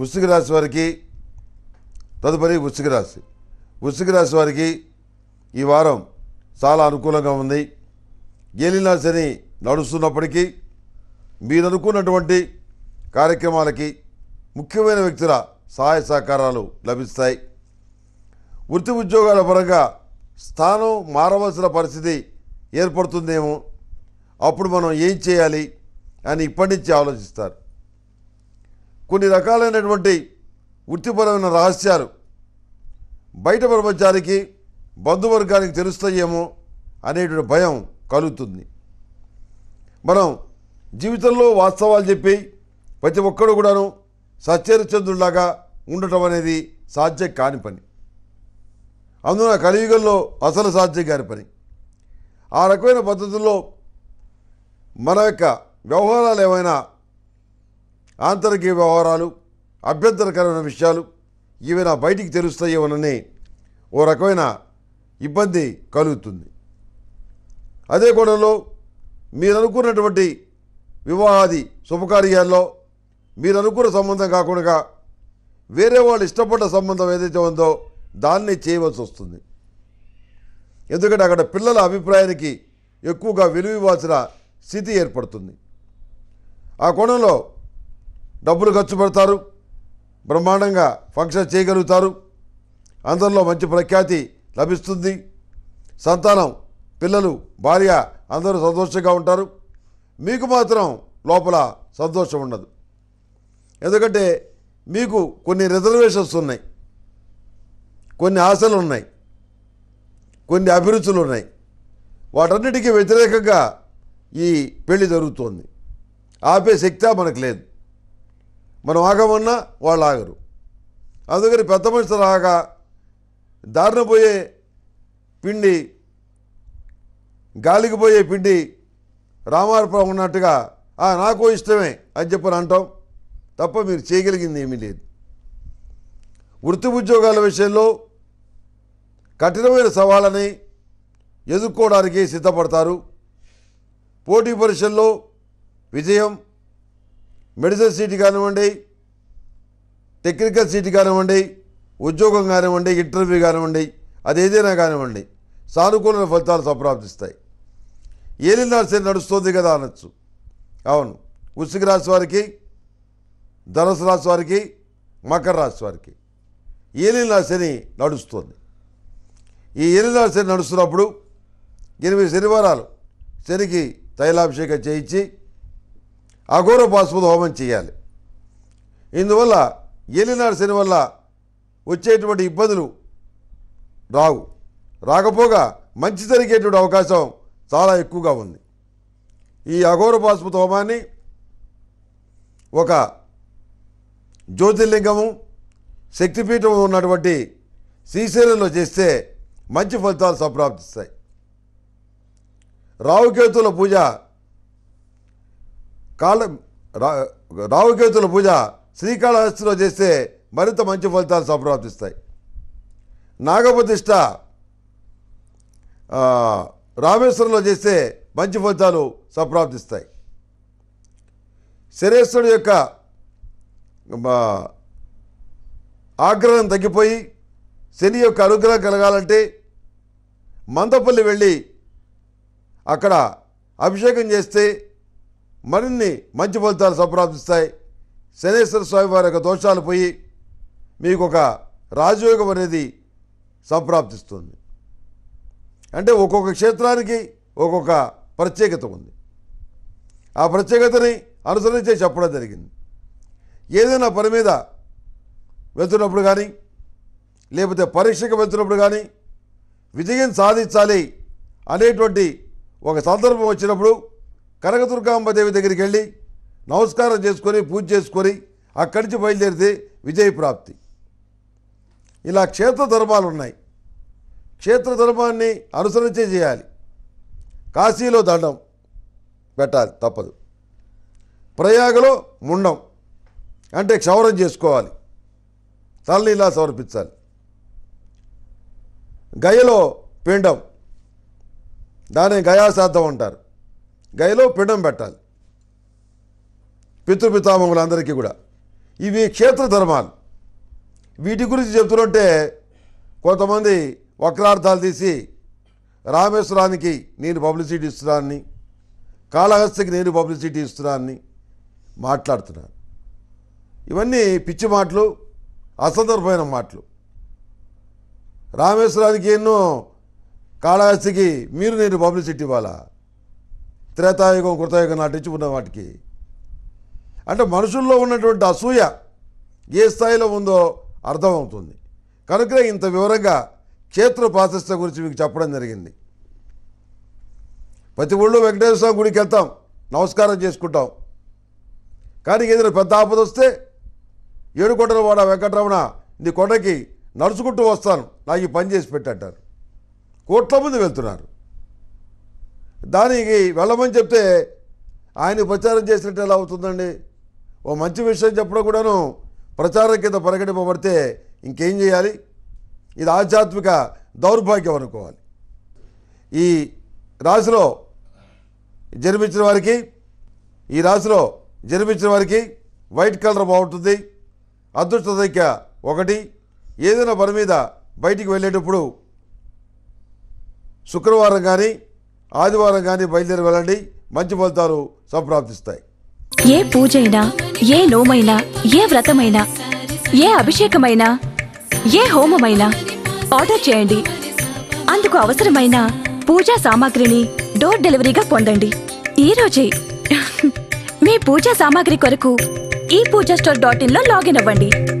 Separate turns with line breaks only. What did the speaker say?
వృశ్చిక రాశి వారికి తదుపరి వృశ్చిక రాశి వృశ్చిక రాశి వారికి ఈ వారం చాలా అనుకూలంగా ఉంది ఏలినా శని నడుస్తున్నప్పటికీ మీరు అనుకున్నటువంటి కార్యక్రమాలకి ముఖ్యమైన వ్యక్తుల సహాయ సహకారాలు లభిస్తాయి వృత్తి ఉద్యోగాల పరంగా స్థానం మారవలసిన పరిస్థితి ఏర్పడుతుందేమో అప్పుడు మనం ఏం చేయాలి అని ఇప్పటి నుంచి ఆలోచిస్తారు కొన్ని రకాలైనటువంటి వృత్తిపరమైన రహస్యాలు బయట ప్రపంచానికి బంధువర్గానికి తెలుస్తాయేమో అనేటువంటి భయం కలుగుతుంది మనం జీవితంలో వాస్తవాలు చెప్పి ప్రతి ఒక్కరు కూడాను సత్యరిచంద్రులాగా ఉండటం అనేది సాధ్యం కాని పని అందున కలియుగంలో అసలు సాధ్యం కాని పని ఆ రకమైన పద్ధతుల్లో మన యొక్క వ్యవహారాలు ఏమైనా ఆంతరిక వ్యవహారాలు అభ్యంతరకరమైన విషయాలు నా బయటికి తెలుస్తాయేమోనని ఓ రకమైన ఇబ్బంది కలుగుతుంది అదే కోణంలో మీరు అనుకున్నటువంటి వివాహాది శుభకార్యాల్లో మీరు అనుకున్న సంబంధం కాకుండా వేరే వాళ్ళు ఇష్టపడ్డ సంబంధం ఏదైతే ఉందో దాన్ని చేయవలసి వస్తుంది ఎందుకంటే అక్కడ పిల్లల అభిప్రాయానికి ఎక్కువగా విలువ ఇవ్వాల్సిన స్థితి ఏర్పడుతుంది ఆ కోణంలో డబ్బులు ఖర్చు పెడతారు బ్రహ్మాండంగా ఫంక్షన్ చేయగలుగుతారు అందరిలో మంచి ప్రఖ్యాతి లభిస్తుంది సంతానం పిల్లలు భార్య అందరూ సంతోషంగా ఉంటారు మీకు మాత్రం లోపల సంతోషం ఉండదు ఎందుకంటే మీకు కొన్ని రిజర్వేషన్స్ ఉన్నాయి కొన్ని ఆశలు ఉన్నాయి కొన్ని అభిరుచులు ఉన్నాయి వాటన్నిటికీ వ్యతిరేకంగా ఈ పెళ్లి జరుగుతోంది ఆపే శక్తి మనకు లేదు మనం ఆగమన్నా వాళ్ళు ఆగరు అందుకని పెద్ద మనిషి రాగా దారిన పోయే పిండి గాలికి పోయే పిండి రామారపురం ఉన్నట్టుగా నాకు ఇష్టమే అని చెప్పని అంటాం తప్ప మీరు చేయగలిగింది ఏమీ లేదు వృత్తి ఉద్యోగాల విషయంలో కఠినమైన సవాళ్ళని ఎదుర్కోవడానికి సిద్ధపడతారు పోటీ పరీక్షల్లో విజయం మెడిసిన్ సీట్ కానివ్వండి టెక్నికల్ సీట్ కానివ్వండి ఉద్యోగం కానివ్వండి ఇంటర్వ్యూ కానివ్వండి అది ఏదైనా కానివ్వండి సానుకూల ఫలితాలు సంప్రాప్తిస్తాయి ఏలినాడు శని నడుస్తుంది కదా అనొచ్చు అవును వృశ్చిక రాశి వారికి ధనసు రాశి వారికి మకర రాశి వారికి ఏలినా శని నడుస్తుంది ఈ ఏలినా శని నడుస్తున్నప్పుడు ఎనిమిది శనివారాలు శనికి తైలాభిషేకం చేయించి అఘోర పాశుపద హోమం చేయాలి ఇందువల్ల ఏలినాడు శని వల్ల వచ్చేటువంటి ఇబ్బందులు రావు రాకపోగా మంచి జరిగేటువంటి అవకాశం చాలా ఎక్కువగా ఉంది ఈ అఘోర పాస్పతి హోమాన్ని ఒక జ్యోతిర్లింగము శక్తిపీఠము ఉన్నటువంటి శ్రీశైలంలో చేస్తే మంచి ఫలితాలు సంప్రాప్తిస్తాయి రావుకేతుల పూజ కాళ్ళ రావుకేతుల పూజ శ్రీకాళహస్తిలో చేస్తే మరింత మంచి ఫలితాలు సంప్రాప్తిస్తాయి నాగప్రతిష్ట రామేశ్వరంలో చేస్తే మంచి ఫలితాలు సంప్రాప్తిస్తాయి శరేశ్వరుడు యొక్క ఆగ్రహం తగ్గిపోయి శని యొక్క అనుగ్రహం కలగాలంటే మందపల్లి వెళ్ళి అక్కడ అభిషేకం చేస్తే మరిన్ని మంచి ఫలితాలు సంప్రాప్తిస్తాయి శనేశ్వర స్వామి వారి యొక్క దోషాలు పోయి మీకు ఒక రాజయోగం అనేది సంప్రాప్తిస్తుంది అంటే ఒక్కొక్క క్షేత్రానికి ఒక్కొక్క ప్రత్యేకత ఉంది ఆ ప్రత్యేకతని అనుసరించే చెప్పడం జరిగింది ఏదైనా పని మీద వెళ్తున్నప్పుడు కానీ లేకపోతే పరీక్షకు వెళ్తున్నప్పుడు కానీ విజయం సాధించాలి అనేటువంటి ఒక సందర్భం వచ్చినప్పుడు కనకదుర్గాంబదేవి దగ్గరికి వెళ్ళి నమస్కారం చేసుకొని పూజ చేసుకొని అక్కడి నుంచి బయలుదేరితే విజయప్రాప్తి ఇలా క్షేత్ర ధర్మాలు ఉన్నాయి క్షేత్ర ధర్మాన్ని అనుసరించే చేయాలి కాశీలో దండం పెట్టాలి తప్పదు ప్రయాగలో ముండం అంటే క్షౌరం చేసుకోవాలి తలని ఇలా సమర్పించాలి గయలో పిండం దాని గయాశాద్ధం అంటారు గయలో పిండం పెట్టాలి పితృపితామములందరికీ కూడా ఇవి క్షేత్ర ధర్మాలు వీటి గురించి చెప్తుంటే కొంతమంది వక్రార్థాలు తీసి రామేశ్వరానికి నేను పబ్లిసిటీ ఇస్తున్నాను కాళహస్తికి నేను పబ్లిసిటీ ఇస్తున్నాను మాట్లాడుతున్నాను ఇవన్నీ పిచ్చి మాటలు అసందర్భమైన మాటలు రామేశ్వరానికి ఎన్నో కాళహస్తికి మీరు నేను పబ్లిసిటీ ఇవ్వాలా త్రేతాయుగం కృతయుగం నాటించి ఉన్న వాటికి అంటే మనుషుల్లో ఉన్నటువంటి అసూయ ఏ స్థాయిలో ఉందో అర్థమవుతుంది కనుక ఇంత వివరంగా క్షేత్ర ప్రాశస్త్య గురించి మీకు చెప్పడం జరిగింది ప్రతి ఊళ్ళో వెంకటేశ్వర స్వామి గుడికి వెళ్తాం నమస్కారం చేసుకుంటాం కానీ ఏదైనా పెద్ద ఆపద వస్తే ఏడుకొండల వాడ వెంకటరమణ నీ కొండకి నడుచుకుంటూ వస్తాను నాకు ఈ పని చేసి పెట్టంటారు కోట్ల మంది వెళ్తున్నారు దానికి వెళ్ళమని చెప్తే ఆయన ప్రచారం చేసినట్టు ఎలా అవుతుందండి ఓ మంచి విషయం చెప్పడం కూడాను ప్రచారం కింద పరిగణింపబడితే ఇంకేం చేయాలి ఇది ఆధ్యాత్మిక దౌర్భాగ్యం అనుకోవాలి ఈ రాశిలో జన్మించిన వారికి ఈ రాశిలో జన్మించిన వారికి వైట్ కలర్ బాగుంటుంది అదృష్ట సంఖ్య ఒకటి ఏదైనా పని మీద బయటికి వెళ్ళేటప్పుడు శుక్రవారం కానీ ఆదివారం కానీ బయలుదేరి వెళ్ళండి మంచి ఫలితాలు సంప్రాప్తిస్తాయి ఏ అయినా ఏ నోమైనా ఏ వ్రతమైనా ఏ అభిషేకమైనా ఏ హోమమైనా ఆర్డర్ చేయండి అందుకు అవసరమైన పూజా సామాగ్రిని డోర్ డెలివరీగా పొందండి ఈ రోజే మీ పూజా సామాగ్రి కొరకు ఈ పూజా స్టోర్ డాట్ ఇన్లో లాగిన్ అవ్వండి